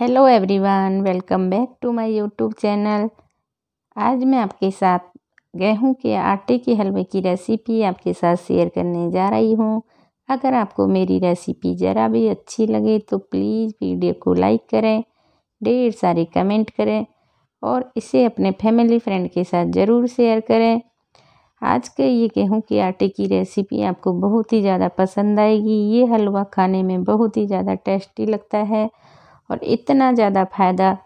hello everyone welcome back to my YouTube channel आज मैं आपके साथ गेहूं के आटे के हलवे की रेसिपी आपके साथ शेयर करने जा रही हूं अगर आपको मेरी रेसिपी ज़रा भी अच्छी लगे तो प्लीज़ वीडियो को लाइक करें ढेर सारे कमेंट करें और इसे अपने फैमिली फ्रेंड के साथ ज़रूर शेयर करें आज के ये गेहूं के आटे की रेसिपी आपको बहुत ही ज़्यादा पसंद आएगी ये हलवा खाने में बहुत ही ज़्यादा टेस्टी लगता है और इतना ज़्यादा फ़ायदा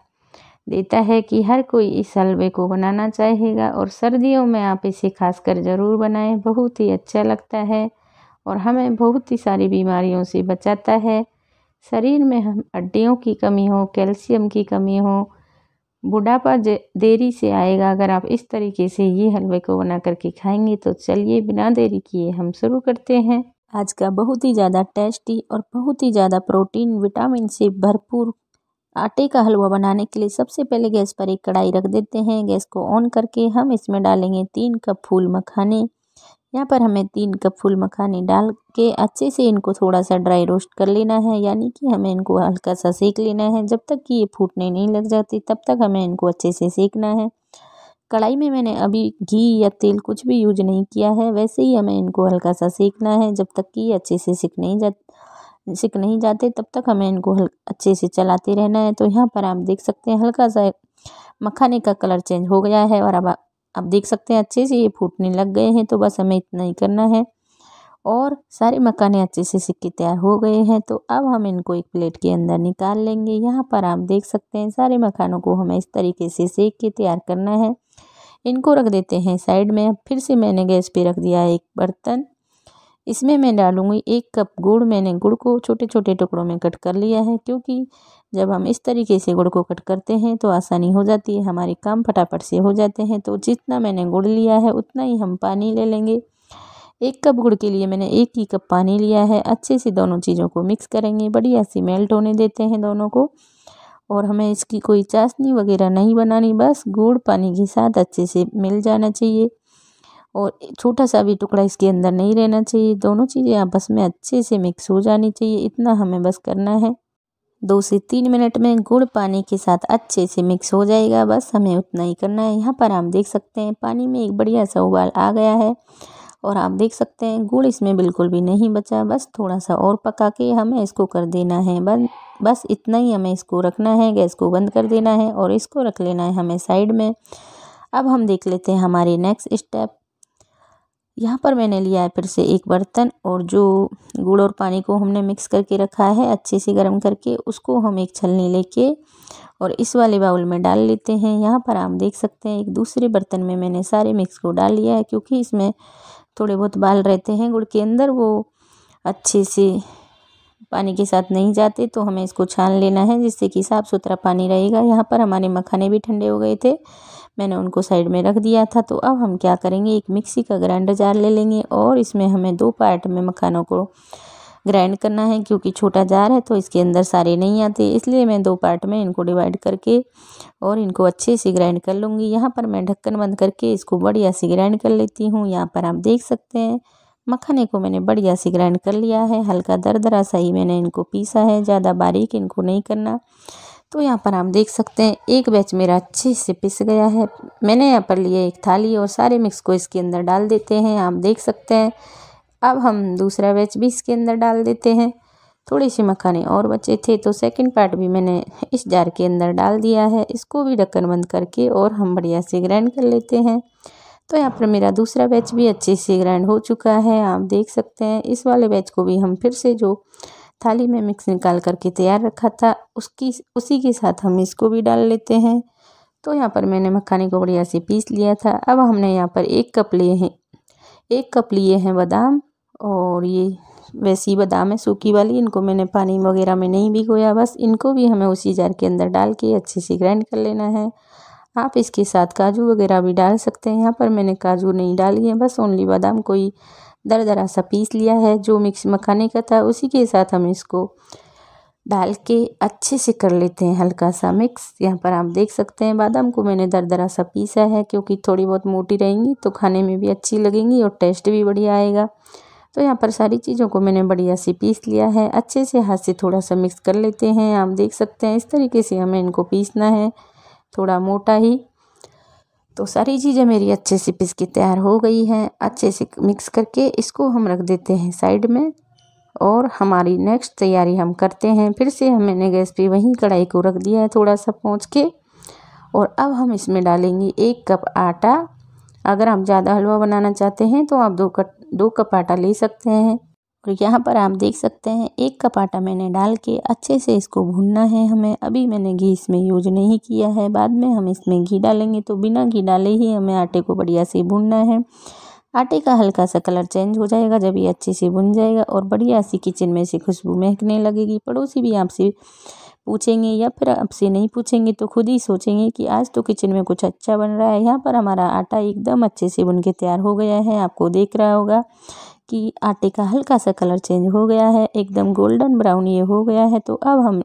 देता है कि हर कोई इस हलवे को बनाना चाहेगा और सर्दियों में आप इसे खासकर ज़रूर बनाएं बहुत ही अच्छा लगता है और हमें बहुत ही सारी बीमारियों से बचाता है शरीर में हम हड्डियों की कमी हो कैल्शियम की कमी हो बुढ़ापा देरी से आएगा अगर आप इस तरीके से ये हलवे को बना करके खाएंगे तो चलिए बिना देरी किए हम शुरू करते हैं आज का बहुत ही ज़्यादा टेस्टी और बहुत ही ज़्यादा प्रोटीन विटामिन से भरपूर आटे का हलवा बनाने के लिए सबसे पहले गैस पर एक कढ़ाई रख देते हैं गैस को ऑन करके हम इसमें डालेंगे तीन कप फूल मखाने यहाँ पर हमें तीन कप फूल मखाने डाल के अच्छे से इनको थोड़ा सा ड्राई रोस्ट कर लेना है यानी कि हमें इनको हल्का सा सेक लेना है जब तक कि ये फूटने नहीं लग जाती तब तक हमें इनको अच्छे से सेकना है कढ़ाई में मैंने अभी घी या तेल कुछ भी यूज नहीं किया है वैसे ही हमें इनको हल्का सा सेकना है जब तक कि ये अच्छे से सीख नहीं जा सीख नहीं जाते तब तक हमें इनको अच्छे से चलाते रहना है तो यहाँ पर आप देख सकते हैं हल्का सा मखाने का कलर चेंज हो गया है और अब आप देख सकते हैं अच्छे से ये फूटने लग गए हैं तो बस हमें इतना ही करना है और सारे मखाने अच्छे से सिक्के तैयार हो गए हैं तो अब हम इनको एक प्लेट के अंदर निकाल लेंगे यहाँ पर आप देख सकते हैं सारे मखानों को हमें इस तरीके से सेक के तैयार करना है इनको रख देते हैं साइड में फिर से मैंने गैस पे रख दिया है एक बर्तन इसमें मैं डालूँगी एक कप गुड़ मैंने गुड़ को छोटे छोटे टुकड़ों में कट कर लिया है क्योंकि जब हम इस तरीके से गुड़ को कट करते हैं तो आसानी हो जाती है हमारे काम फटाफट से हो जाते हैं तो जितना मैंने गुड़ लिया है उतना ही हम पानी ले लेंगे एक कप गुड़ के लिए मैंने एक ही कप पानी लिया है अच्छे से दोनों चीज़ों को मिक्स करेंगे बढ़िया सी मेल्ट होने देते हैं दोनों को और हमें इसकी कोई चाशनी वगैरह नहीं बनानी बस गुड़ पानी के साथ अच्छे से मिल जाना चाहिए और छोटा सा भी टुकड़ा इसके अंदर नहीं रहना चाहिए दोनों चीज़ें आपस में अच्छे से मिक्स हो जानी चाहिए इतना हमें बस करना है दो से तीन मिनट में गुड़ पानी के साथ अच्छे से मिक्स हो जाएगा बस हमें उतना ही करना है यहाँ पर हम देख सकते हैं पानी में एक बढ़िया सा उबाल आ गया है और आप देख सकते हैं गुड़ इसमें बिल्कुल भी नहीं बचा बस थोड़ा सा और पका के हमें इसको कर देना है बस बस इतना ही हमें इसको रखना है गैस को बंद कर देना है और इसको रख लेना है हमें साइड में अब हम देख लेते हैं हमारे नेक्स्ट स्टेप यहाँ पर मैंने लिया है फिर से एक बर्तन और जो गुड़ और पानी को हमने मिक्स करके रखा है अच्छे से गर्म करके उसको हम एक छलनी लेके और इस वाले बाउल में डाल लेते हैं यहाँ पर आप देख सकते हैं एक दूसरे बर्तन में मैंने सारे मिक्स को डाल लिया है क्योंकि इसमें थोड़े बहुत बाल रहते हैं गुड़ के अंदर वो अच्छे से पानी के साथ नहीं जाते तो हमें इसको छान लेना है जिससे कि साफ़ सुथरा पानी रहेगा यहाँ पर हमारे मखाने भी ठंडे हो गए थे मैंने उनको साइड में रख दिया था तो अब हम क्या करेंगे एक मिक्सी का ग्राइंडर जार ले लेंगे और इसमें हमें दो पार्ट में मखानों को ग्राइंड करना है क्योंकि छोटा जार है तो इसके अंदर सारे नहीं आते इसलिए मैं दो पार्ट में इनको डिवाइड करके और इनको अच्छे से ग्राइंड कर लूँगी यहाँ पर मैं ढक्कन बंद करके इसको बढ़िया से ग्राइंड कर लेती हूँ यहाँ पर आप देख सकते हैं मखाने को मैंने बढ़िया से ग्राइंड कर लिया है हल्का दरदरा सा ही मैंने इनको पीसा है ज़्यादा बारीक इनको नहीं करना तो यहाँ पर आप देख सकते हैं एक बैच मेरा अच्छे से पिस गया है मैंने यहाँ पर लिए एक थाली और सारे मिक्स को इसके अंदर डाल देते हैं आप देख सकते हैं अब हम दूसरा बैच भी इसके अंदर डाल देते हैं थोड़े से मखाने और बचे थे तो सेकंड पार्ट भी मैंने इस जार के अंदर डाल दिया है इसको भी ढक्कन बंद करके और हम बढ़िया से ग्राइंड कर लेते हैं तो यहाँ पर मेरा दूसरा बैच भी अच्छे से ग्राइंड हो चुका है आप देख सकते हैं इस वाले बैच को भी हम फिर से जो थाली में मिक्स निकाल करके तैयार रखा था उसकी उसी के साथ हम इसको भी डाल लेते हैं तो यहाँ पर मैंने मखाने को बढ़िया से पीस लिया था अब हमने यहाँ पर एक कप लिए हैं एक कप लिए हैं बादाम और ये वैसी बादाम है सूखी वाली इनको मैंने पानी वगैरह में नहीं भिगोया बस इनको भी हमें उसी जार के अंदर डाल के अच्छे से ग्राइंड कर लेना है आप इसके साथ काजू वगैरह भी डाल सकते हैं यहाँ पर मैंने काजू नहीं डाली है बस ओनली बादाम को ही दर दरा सा पीस लिया है जो मिक्स मखाने का था उसी के साथ हम इसको डाल के अच्छे से कर लेते हैं हल्का सा मिक्स यहाँ पर आप देख सकते हैं बादाम को मैंने दर दरा सा पीसा है क्योंकि थोड़ी बहुत मोटी रहेंगी तो खाने में भी अच्छी लगेंगी और टेस्ट भी बढ़िया आएगा तो यहाँ पर सारी चीज़ों को मैंने बढ़िया से पीस लिया है अच्छे से हाथ से थोड़ा सा मिक्स कर लेते हैं आप देख सकते हैं इस तरीके से हमें इनको पीसना है थोड़ा मोटा ही तो सारी चीज़ें मेरी अच्छे से पीस के तैयार हो गई हैं अच्छे से मिक्स करके इसको हम रख देते हैं साइड में और हमारी नेक्स्ट तैयारी हम करते हैं फिर से मैंने गैस पे वहीं कढ़ाई को रख दिया है थोड़ा सा पहुँच के और अब हम इसमें डालेंगे एक कप आटा अगर हम ज़्यादा हलवा बनाना चाहते हैं तो आप दो कट दो कपाटा ले सकते हैं और यहाँ पर आप देख सकते हैं एक कपाटा मैंने डाल के अच्छे से इसको भूनना है हमें अभी मैंने घी इसमें यूज नहीं किया है बाद में हम इसमें घी डालेंगे तो बिना घी डाले ही हमें आटे को बढ़िया से भूनना है आटे का हल्का सा कलर चेंज हो जाएगा जब ये अच्छे से भुन जाएगा और बढ़िया सी किचन में से खुशबू महकने लगेगी पड़ोसी भी आपसे पूछेंगे या फिर आपसे नहीं पूछेंगे तो खुद ही सोचेंगे कि आज तो किचन में कुछ अच्छा बन रहा है यहाँ पर हमारा आटा एकदम अच्छे से बन के तैयार हो गया है आपको देख रहा होगा कि आटे का हल्का सा कलर चेंज हो गया है एकदम गोल्डन ब्राउन ये हो गया है तो अब हम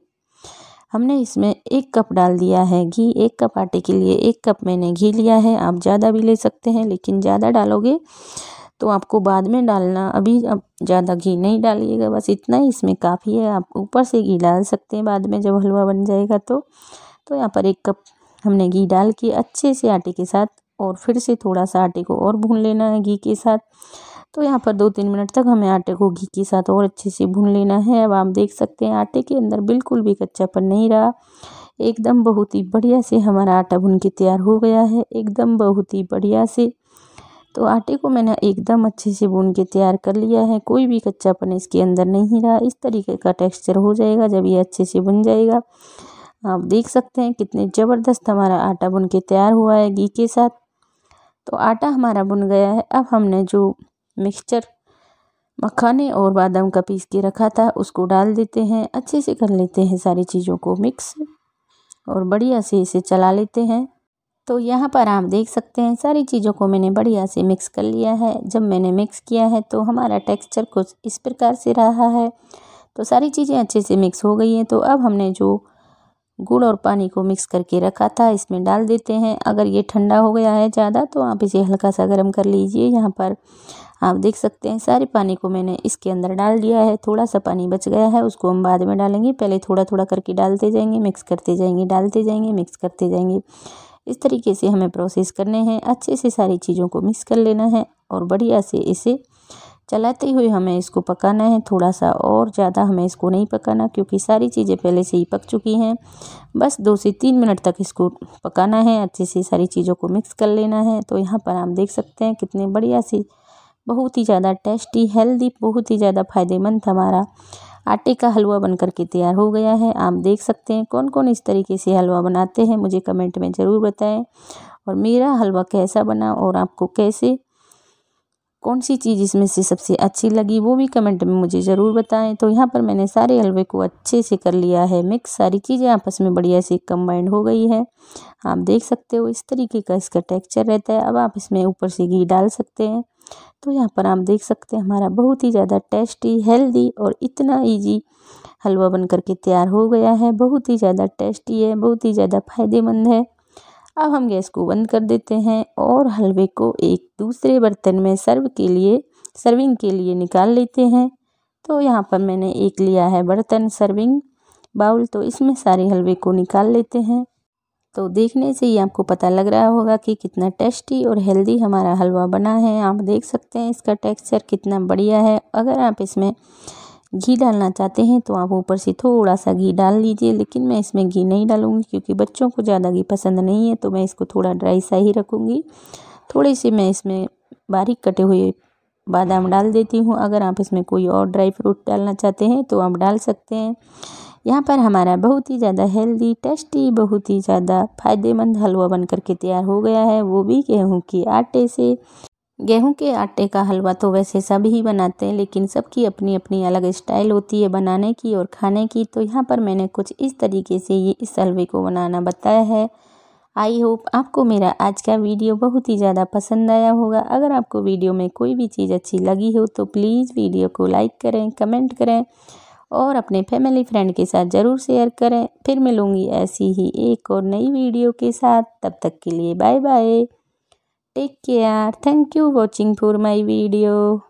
हमने इसमें एक कप डाल दिया है घी एक कप आटे के लिए एक कप मैंने घी लिया है आप ज़्यादा भी ले सकते हैं लेकिन ज़्यादा डालोगे तो आपको बाद में डालना अभी अब ज़्यादा घी नहीं डालिएगा बस इतना ही इसमें काफ़ी है आप ऊपर से घी डाल सकते हैं बाद में जब हलवा बन जाएगा तो तो यहाँ पर एक कप हमने घी डाल के अच्छे से आटे के साथ और फिर से थोड़ा सा आटे को और भून लेना है घी के साथ तो यहाँ पर दो तीन मिनट तक हमें आटे को घी के साथ और अच्छे से भून लेना है अब आप देख सकते हैं आटे के अंदर बिल्कुल भी कच्चापन नहीं रहा एकदम बहुत ही बढ़िया से हमारा आटा भून के तैयार हो गया है एकदम बहुत ही बढ़िया से तो आटे को मैंने एकदम अच्छे से बुन के तैयार कर लिया है कोई भी कच्चापन इसके अंदर नहीं रहा इस तरीके का टेक्सचर हो जाएगा जब ये अच्छे से बुन जाएगा आप देख सकते हैं कितने ज़बरदस्त हमारा आटा बुन के तैयार हुआ है घी के साथ तो आटा हमारा बुन गया है अब हमने जो मिक्सचर मखाने और बादाम का पीस के रखा था उसको डाल देते हैं अच्छे से कर लेते हैं सारी चीज़ों को मिक्स और बढ़िया से इसे चला लेते हैं तो यहाँ पर आप देख सकते हैं सारी चीज़ों को मैंने बढ़िया से मिक्स कर लिया है जब मैंने मिक्स किया है तो हमारा टेक्सचर कुछ इस प्रकार से रहा है तो सारी चीज़ें अच्छे से मिक्स हो गई हैं तो अब हमने जो गुड़ और पानी को मिक्स करके रखा था इसमें डाल देते हैं अगर ये ठंडा हो गया है ज़्यादा तो आप इसे हल्का सा गर्म कर लीजिए यहाँ पर आप देख सकते हैं सारे पानी को मैंने इसके अंदर डाल दिया है थोड़ा सा पानी बच गया है उसको हम बाद में डालेंगे पहले थोड़ा थोड़ा करके डालते जाएंगे मिक्स करते जाएंगे डालते जाएंगे मिक्स करते जाएंगे इस तरीके से हमें प्रोसेस करने हैं अच्छे से सारी चीज़ों को मिक्स कर लेना है और बढ़िया से इसे चलाते हुए हमें इसको पकाना है थोड़ा सा और ज़्यादा हमें इसको नहीं पकाना क्योंकि सारी चीज़ें पहले से ही पक चुकी हैं बस दो से तीन मिनट तक इसको पकाना है अच्छे से सारी चीज़ों को मिक्स कर लेना है तो यहाँ पर आप देख सकते हैं कितने बढ़िया से बहुत ही ज़्यादा टेस्टी हेल्दी बहुत ही ज़्यादा फायदेमंद हमारा आटे का हलवा बनकर के तैयार हो गया है आप देख सकते हैं कौन कौन इस तरीके से हलवा बनाते हैं मुझे कमेंट में ज़रूर बताएं और मेरा हलवा कैसा बना और आपको कैसे कौन सी चीज़ इसमें से सबसे अच्छी लगी वो भी कमेंट में मुझे ज़रूर बताएं तो यहाँ पर मैंने सारे हलवे को अच्छे से कर लिया है मिक्स सारी चीज़ें आपस में बढ़िया से कम्बाइंड हो गई है आप देख सकते हो इस तरीके का इसका टेक्सचर रहता है अब आप इसमें ऊपर से घी डाल सकते हैं तो यहाँ पर आप देख सकते हैं हमारा बहुत ही ज़्यादा टेस्टी हेल्दी और इतना ईजी हलवा बन करके तैयार हो गया है बहुत ही ज़्यादा टेस्टी है बहुत ही ज़्यादा फ़ायदेमंद है अब हम गैस को बंद कर देते हैं और हलवे को एक दूसरे बर्तन में सर्व के लिए सर्विंग के लिए निकाल लेते हैं तो यहाँ पर मैंने एक लिया है बर्तन सर्विंग बाउल तो इसमें सारे हलवे को निकाल लेते हैं तो देखने से ही आपको पता लग रहा होगा कि कितना टेस्टी और हेल्दी हमारा हलवा बना है आप देख सकते हैं इसका टेक्सचर कितना बढ़िया है अगर आप इसमें घी डालना चाहते हैं तो आप ऊपर से थोड़ा सा घी डाल लीजिए लेकिन मैं इसमें घी नहीं डालूँगी क्योंकि बच्चों को ज़्यादा घी पसंद नहीं है तो मैं इसको थोड़ा ड्राई सा ही रखूँगी थोड़े से मैं इसमें बारीक कटे हुए बादाम डाल देती हूँ अगर आप इसमें कोई और ड्राई फ्रूट डालना चाहते हैं तो आप डाल सकते हैं यहाँ पर हमारा बहुत ही ज़्यादा हेल्दी टेस्टी बहुत ही ज़्यादा फायदेमंद हलवा बन करके तैयार हो गया है वो भी गेहूँ के आटे से गेहूं के आटे का हलवा तो वैसे सब ही बनाते हैं लेकिन सबकी अपनी अपनी अलग स्टाइल होती है बनाने की और खाने की तो यहाँ पर मैंने कुछ इस तरीके से ये इस हलवे को बनाना बताया है आई होप आपको मेरा आज का वीडियो बहुत ही ज़्यादा पसंद आया होगा अगर आपको वीडियो में कोई भी चीज़ अच्छी लगी हो तो प्लीज़ वीडियो को लाइक करें कमेंट करें और अपने फैमिली फ्रेंड के साथ ज़रूर शेयर करें फिर मिलूँगी ऐसी ही एक और नई वीडियो के साथ तब तक के लिए bye bye take care thank you watching for my video